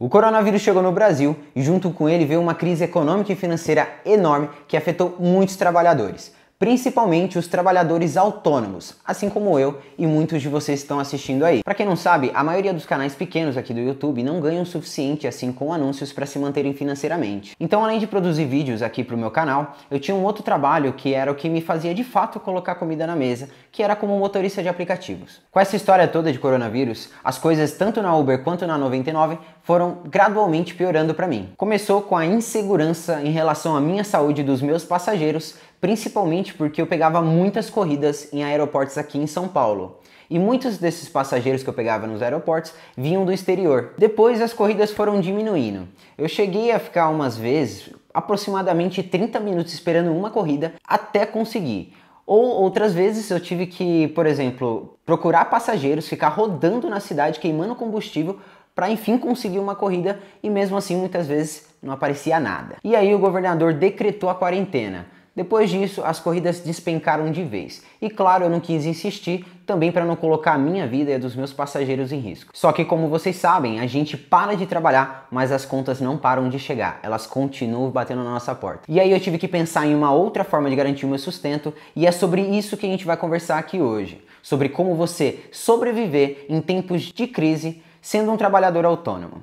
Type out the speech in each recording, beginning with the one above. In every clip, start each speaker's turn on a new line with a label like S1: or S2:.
S1: O coronavírus chegou no Brasil e, junto com ele, veio uma crise econômica e financeira enorme que afetou muitos trabalhadores, principalmente os trabalhadores autônomos, assim como eu e muitos de vocês estão assistindo aí. Para quem não sabe, a maioria dos canais pequenos aqui do YouTube não ganham o suficiente assim com anúncios para se manterem financeiramente. Então, além de produzir vídeos aqui para o meu canal, eu tinha um outro trabalho que era o que me fazia de fato colocar comida na mesa, que era como motorista de aplicativos. Com essa história toda de coronavírus, as coisas tanto na Uber quanto na 99 foram gradualmente piorando para mim. Começou com a insegurança em relação à minha saúde dos meus passageiros, principalmente porque eu pegava muitas corridas em aeroportos aqui em São Paulo. E muitos desses passageiros que eu pegava nos aeroportos vinham do exterior. Depois as corridas foram diminuindo. Eu cheguei a ficar umas vezes aproximadamente 30 minutos esperando uma corrida até conseguir. Ou outras vezes eu tive que, por exemplo, procurar passageiros, ficar rodando na cidade queimando combustível para enfim conseguir uma corrida e mesmo assim muitas vezes não aparecia nada. E aí o governador decretou a quarentena. Depois disso, as corridas despencaram de vez. E claro, eu não quis insistir, também para não colocar a minha vida e a dos meus passageiros em risco. Só que, como vocês sabem, a gente para de trabalhar, mas as contas não param de chegar, elas continuam batendo na nossa porta. E aí eu tive que pensar em uma outra forma de garantir o meu sustento, e é sobre isso que a gente vai conversar aqui hoje. Sobre como você sobreviver em tempos de crise sendo um trabalhador autônomo.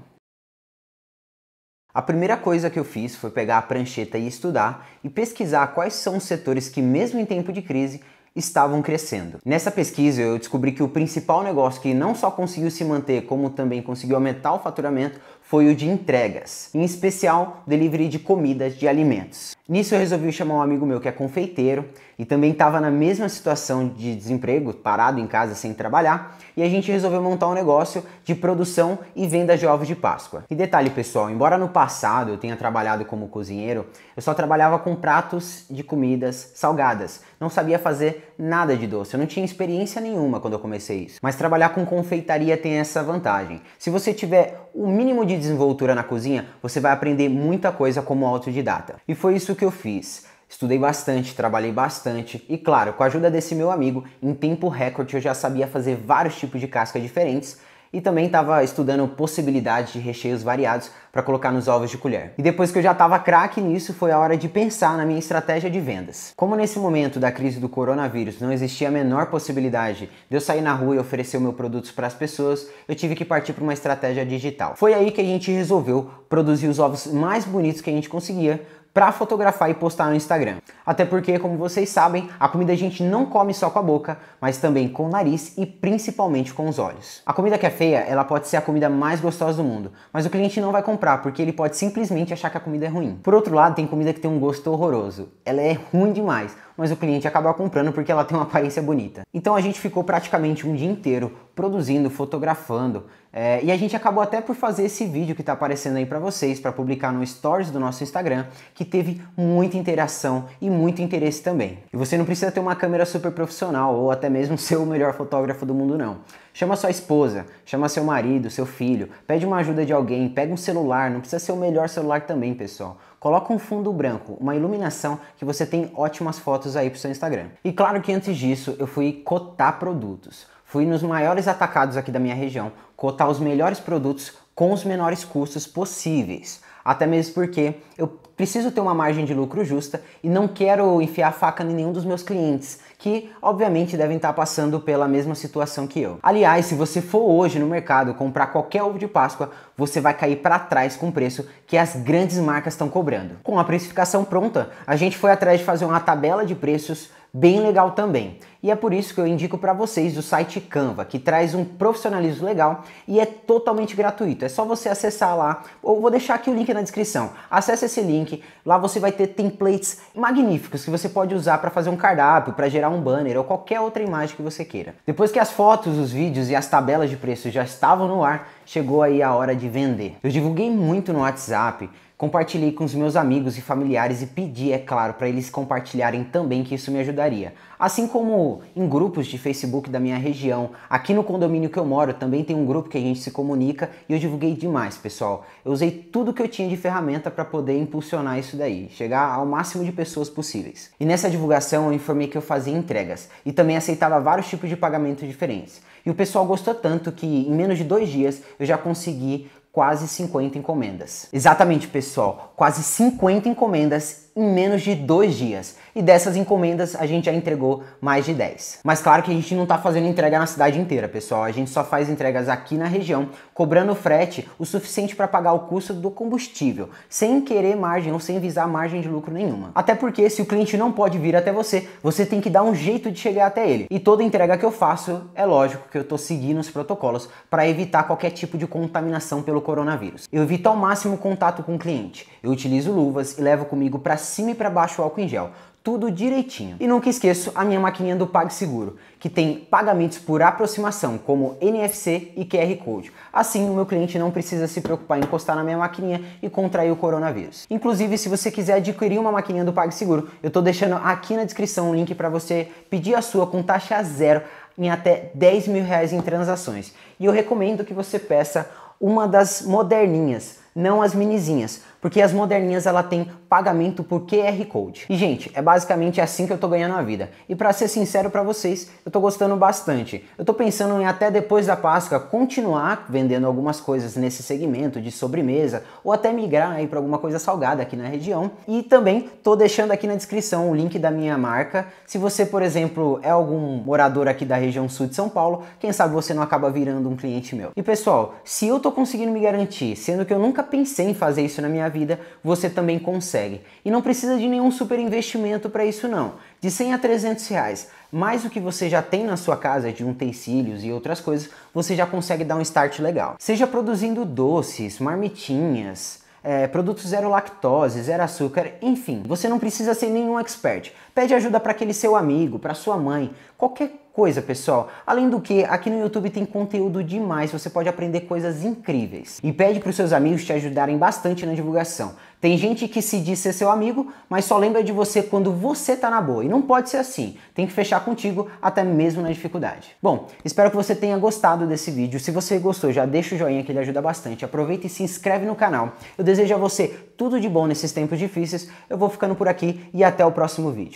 S1: A primeira coisa que eu fiz foi pegar a prancheta e estudar e pesquisar quais são os setores que, mesmo em tempo de crise, estavam crescendo. Nessa pesquisa, eu descobri que o principal negócio que não só conseguiu se manter, como também conseguiu aumentar o faturamento foi o de entregas, em especial delivery de comidas de alimentos. Nisso eu resolvi chamar um amigo meu que é confeiteiro e também estava na mesma situação de desemprego, parado em casa sem trabalhar, e a gente resolveu montar um negócio de produção e venda de ovos de Páscoa. E detalhe pessoal, embora no passado eu tenha trabalhado como cozinheiro, eu só trabalhava com pratos de comidas salgadas, não sabia fazer nada de doce, eu não tinha experiência nenhuma quando eu comecei isso. Mas trabalhar com confeitaria tem essa vantagem. Se você tiver o mínimo de de desenvoltura na cozinha, você vai aprender muita coisa como autodidata. E foi isso que eu fiz. Estudei bastante, trabalhei bastante e, claro, com a ajuda desse meu amigo, em tempo recorde eu já sabia fazer vários tipos de casca diferentes e também estava estudando possibilidade de recheios variados para colocar nos ovos de colher. E depois que eu já estava craque nisso, foi a hora de pensar na minha estratégia de vendas. Como nesse momento da crise do coronavírus não existia a menor possibilidade de eu sair na rua e oferecer meus produtos para as pessoas, eu tive que partir para uma estratégia digital. Foi aí que a gente resolveu produzir os ovos mais bonitos que a gente conseguia para fotografar e postar no Instagram. Até porque, como vocês sabem, a comida a gente não come só com a boca, mas também com o nariz e principalmente com os olhos. A comida que é feia, ela pode ser a comida mais gostosa do mundo, mas o cliente não vai comprar porque ele pode simplesmente achar que a comida é ruim. Por outro lado, tem comida que tem um gosto horroroso. Ela é ruim demais, mas o cliente acaba comprando porque ela tem uma aparência bonita. Então a gente ficou praticamente um dia inteiro produzindo, fotografando, é, e a gente acabou até por fazer esse vídeo que está aparecendo aí para vocês, para publicar no Stories do nosso Instagram, que teve muita interação e muito interesse também. E você não precisa ter uma câmera super profissional ou até mesmo ser o melhor fotógrafo do mundo, não. Chama sua esposa, chama seu marido, seu filho, pede uma ajuda de alguém, pega um celular, não precisa ser o melhor celular também, pessoal. Coloca um fundo branco, uma iluminação que você tem ótimas fotos aí pro seu Instagram. E claro que antes disso eu fui cotar produtos. Fui nos maiores atacados aqui da minha região, cotar os melhores produtos com os menores custos possíveis. Até mesmo porque eu preciso ter uma margem de lucro justa e não quero enfiar faca em nenhum dos meus clientes que obviamente devem estar passando pela mesma situação que eu. Aliás, se você for hoje no mercado comprar qualquer ovo de Páscoa, você vai cair para trás com o preço que as grandes marcas estão cobrando. Com a precificação pronta, a gente foi atrás de fazer uma tabela de preços bem legal também. E é por isso que eu indico para vocês o site Canva, que traz um profissionalismo legal e é totalmente gratuito. É só você acessar lá, ou vou deixar aqui o link na descrição. Acesse esse link, lá você vai ter templates magníficos que você pode usar para fazer um cardápio, para gerar um banner ou qualquer outra imagem que você queira. Depois que as fotos, os vídeos e as tabelas de preços já estavam no ar, chegou aí a hora de vender. Eu divulguei muito no WhatsApp, Compartilhei com os meus amigos e familiares e pedi, é claro, para eles compartilharem também, que isso me ajudaria. Assim como em grupos de Facebook da minha região, aqui no condomínio que eu moro também tem um grupo que a gente se comunica e eu divulguei demais, pessoal. Eu usei tudo que eu tinha de ferramenta para poder impulsionar isso daí, chegar ao máximo de pessoas possíveis. E nessa divulgação eu informei que eu fazia entregas e também aceitava vários tipos de pagamento diferentes. E o pessoal gostou tanto que em menos de dois dias eu já consegui quase 50 encomendas. Exatamente, pessoal, quase 50 encomendas em menos de dois dias. E dessas encomendas a gente já entregou mais de 10. Mas claro que a gente não está fazendo entrega na cidade inteira, pessoal. A gente só faz entregas aqui na região, cobrando frete o suficiente para pagar o custo do combustível, sem querer margem ou sem visar margem de lucro nenhuma. Até porque se o cliente não pode vir até você, você tem que dar um jeito de chegar até ele. E toda entrega que eu faço, é lógico que eu estou seguindo os protocolos para evitar qualquer tipo de contaminação pelo coronavírus. Eu evito ao máximo contato com o cliente. Eu utilizo luvas e levo comigo para cima e para baixo o álcool em gel tudo direitinho. E nunca esqueço a minha maquininha do PagSeguro, que tem pagamentos por aproximação, como NFC e QR Code. Assim, o meu cliente não precisa se preocupar em encostar na minha maquininha e contrair o coronavírus. Inclusive, se você quiser adquirir uma maquininha do PagSeguro, eu estou deixando aqui na descrição um link para você pedir a sua com taxa zero em até 10 mil reais em transações. E eu recomendo que você peça uma das moderninhas, não as minizinhas, porque as moderninhas ela tem pagamento por QR Code. E gente, é basicamente assim que eu tô ganhando a vida. E para ser sincero para vocês, eu tô gostando bastante. Eu tô pensando em até depois da Páscoa continuar vendendo algumas coisas nesse segmento de sobremesa ou até migrar aí para alguma coisa salgada aqui na região. E também tô deixando aqui na descrição o link da minha marca. Se você, por exemplo, é algum morador aqui da região sul de São Paulo, quem sabe você não acaba virando um cliente meu. E pessoal, se eu tô conseguindo me garantir, sendo que eu nunca pensei em fazer isso na minha vida, vida, você também consegue. E não precisa de nenhum super investimento para isso não. De 100 a 300 reais, mais o que você já tem na sua casa de utensílios e outras coisas, você já consegue dar um start legal. Seja produzindo doces, marmitinhas, é, produtos zero lactose, zero açúcar, enfim, você não precisa ser nenhum expert. Pede ajuda para aquele seu amigo, para sua mãe, qualquer coisa, pessoal. Além do que, aqui no YouTube tem conteúdo demais, você pode aprender coisas incríveis. E pede para os seus amigos te ajudarem bastante na divulgação. Tem gente que se diz ser seu amigo, mas só lembra de você quando você tá na boa. E não pode ser assim. Tem que fechar contigo até mesmo na dificuldade. Bom, espero que você tenha gostado desse vídeo. Se você gostou, já deixa o joinha que ele ajuda bastante. Aproveita e se inscreve no canal. Eu desejo a você tudo de bom nesses tempos difíceis. Eu vou ficando por aqui e até o próximo vídeo.